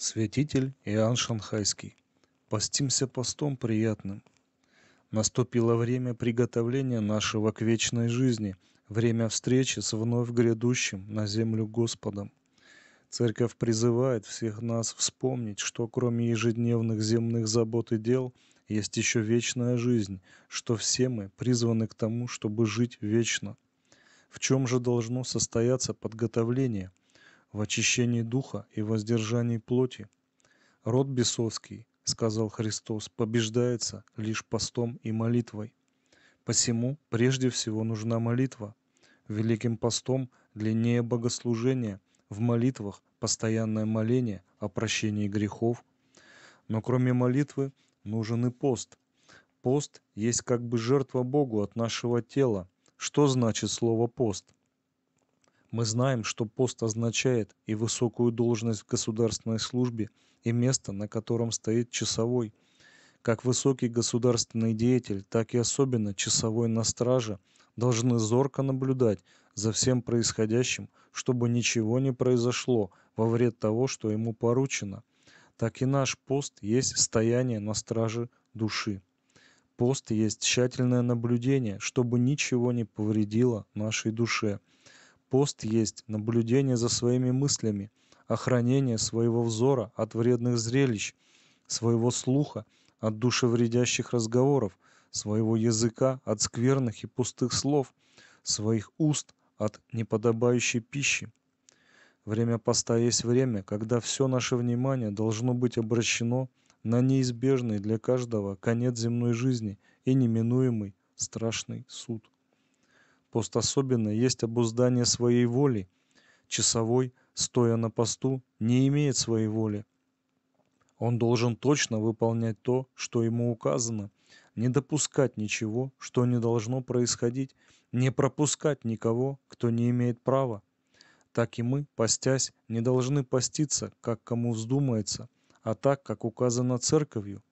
Святитель Иоанн Шанхайский. Постимся постом приятным. Наступило время приготовления нашего к вечной жизни, время встречи с вновь грядущим на землю Господом. Церковь призывает всех нас вспомнить, что кроме ежедневных земных забот и дел есть еще вечная жизнь, что все мы призваны к тому, чтобы жить вечно. В чем же должно состояться подготовление – в очищении духа и воздержании плоти. Род бесовский, сказал Христос, побеждается лишь постом и молитвой. Посему прежде всего нужна молитва. Великим постом длиннее богослужения, в молитвах постоянное моление о прощении грехов. Но кроме молитвы нужен и пост. Пост есть как бы жертва Богу от нашего тела. Что значит слово «пост»? Мы знаем, что пост означает и высокую должность в государственной службе, и место, на котором стоит часовой. Как высокий государственный деятель, так и особенно часовой на страже должны зорко наблюдать за всем происходящим, чтобы ничего не произошло во вред того, что ему поручено. Так и наш пост есть стояние на страже души. Пост есть тщательное наблюдение, чтобы ничего не повредило нашей душе – Пост есть наблюдение за своими мыслями, охранение своего взора от вредных зрелищ, своего слуха от душевредящих разговоров, своего языка от скверных и пустых слов, своих уст от неподобающей пищи. Время поста есть время, когда все наше внимание должно быть обращено на неизбежный для каждого конец земной жизни и неминуемый страшный суд. Пост особенно есть обуздание своей воли. Часовой, стоя на посту, не имеет своей воли. Он должен точно выполнять то, что ему указано, не допускать ничего, что не должно происходить, не пропускать никого, кто не имеет права. Так и мы, постясь, не должны поститься, как кому вздумается, а так, как указано церковью,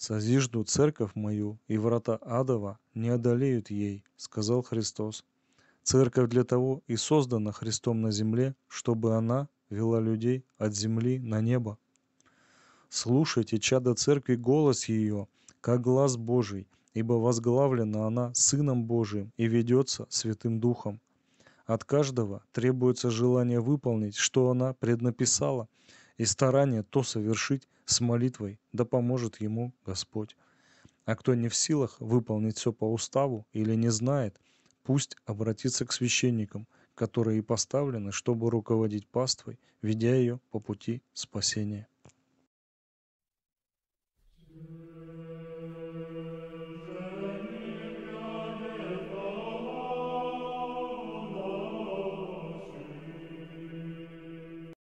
созижду церковь мою, и врата адова не одолеют ей», — сказал Христос. Церковь для того и создана Христом на земле, чтобы она вела людей от земли на небо. Слушайте, чада церкви, голос ее, как глаз Божий, ибо возглавлена она Сыном Божиим и ведется Святым Духом. От каждого требуется желание выполнить, что она преднаписала, и старание то совершить с молитвой, да поможет ему Господь. А кто не в силах выполнить все по уставу или не знает, пусть обратится к священникам, которые и поставлены, чтобы руководить паствой, ведя ее по пути спасения.